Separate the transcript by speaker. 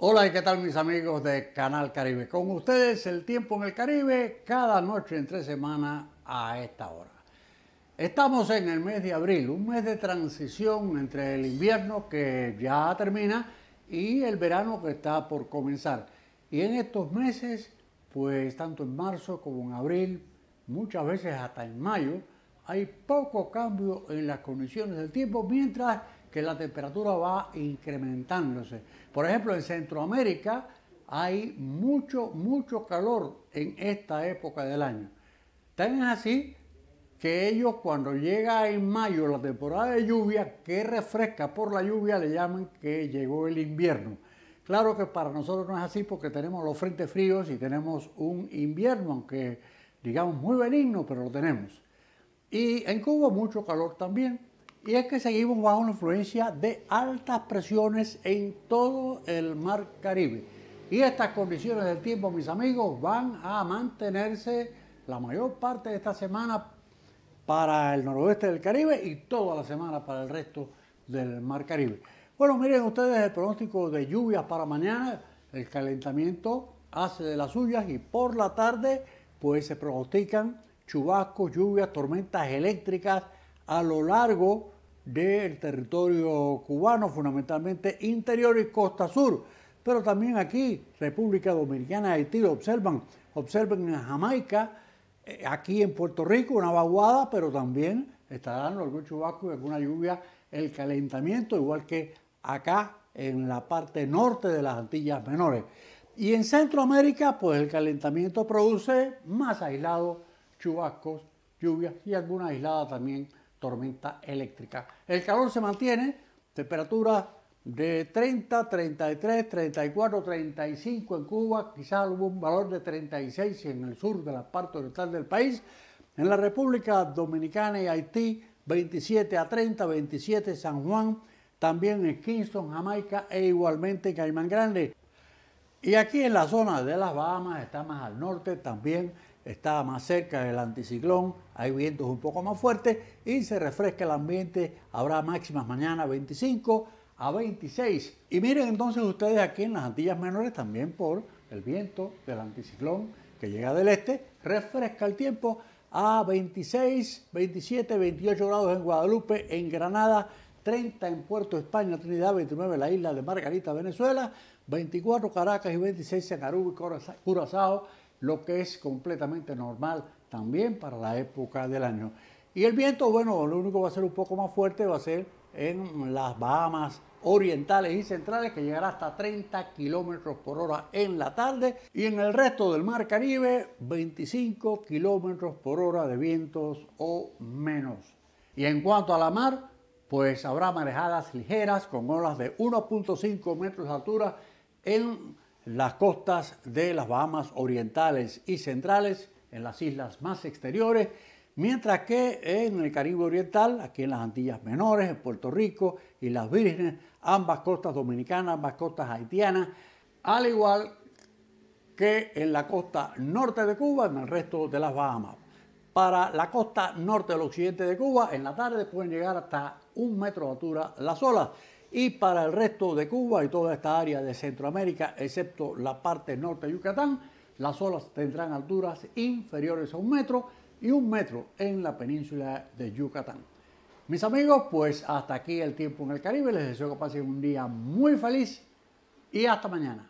Speaker 1: Hola y qué tal mis amigos de Canal Caribe. Con ustedes el tiempo en el Caribe cada noche entre semana a esta hora. Estamos en el mes de abril, un mes de transición entre el invierno que ya termina y el verano que está por comenzar. Y en estos meses, pues tanto en marzo como en abril, muchas veces hasta en mayo, hay poco cambio en las condiciones del tiempo mientras que la temperatura va incrementándose. Por ejemplo, en Centroamérica hay mucho, mucho calor en esta época del año. Tan es así que ellos cuando llega en mayo la temporada de lluvia, que refresca por la lluvia, le llaman que llegó el invierno. Claro que para nosotros no es así porque tenemos los frentes fríos y tenemos un invierno, aunque digamos muy benigno, pero lo tenemos. Y en Cuba mucho calor también y es que seguimos bajo una influencia de altas presiones en todo el mar Caribe. Y estas condiciones del tiempo, mis amigos, van a mantenerse la mayor parte de esta semana para el noroeste del Caribe y toda la semana para el resto del mar Caribe. Bueno, miren ustedes el pronóstico de lluvias para mañana. El calentamiento hace de las suyas y por la tarde pues se pronostican chubascos, lluvias, tormentas eléctricas a lo largo del territorio cubano, fundamentalmente interior y costa sur, pero también aquí, República Dominicana, Haití, observan, observen en Jamaica, eh, aquí en Puerto Rico, una vaguada, pero también está dando algún chubasco y alguna lluvia, el calentamiento, igual que acá en la parte norte de las Antillas Menores. Y en Centroamérica, pues el calentamiento produce más aislados, chubascos, lluvias y alguna aislada también tormenta eléctrica. El calor se mantiene, temperatura de 30, 33, 34, 35 en Cuba, quizás algún valor de 36 en el sur de la parte oriental del país. En la República Dominicana y Haití, 27 a 30, 27 San Juan, también en Kingston, Jamaica e igualmente en Caimán Grande. Y aquí en la zona de las Bahamas, está más al norte, también está más cerca del anticiclón, hay vientos un poco más fuertes y se refresca el ambiente, habrá máximas mañana 25 a 26. Y miren entonces ustedes aquí en las Antillas Menores también por el viento del anticiclón que llega del este, refresca el tiempo a 26, 27, 28 grados en Guadalupe, en Granada, 30 en Puerto España, Trinidad, 29 en la isla de Margarita, Venezuela, 24 Caracas y 26 en Aruba y Curazao lo que es completamente normal también para la época del año. Y el viento, bueno, lo único que va a ser un poco más fuerte va a ser en las Bahamas orientales y centrales, que llegará hasta 30 kilómetros por hora en la tarde, y en el resto del Mar Caribe, 25 kilómetros por hora de vientos o menos. Y en cuanto a la mar, pues habrá marejadas ligeras con olas de 1.5 metros de altura en las costas de las Bahamas orientales y centrales, en las islas más exteriores, mientras que en el Caribe Oriental, aquí en las Antillas Menores, en Puerto Rico y las Vírgenes, ambas costas dominicanas, ambas costas haitianas, al igual que en la costa norte de Cuba, en el resto de las Bahamas. Para la costa norte del occidente de Cuba, en la tarde pueden llegar hasta un metro de altura las olas y para el resto de Cuba y toda esta área de Centroamérica, excepto la parte norte de Yucatán, las olas tendrán alturas inferiores a un metro y un metro en la península de Yucatán. Mis amigos, pues hasta aquí el tiempo en el Caribe. Les deseo que pasen un día muy feliz y hasta mañana.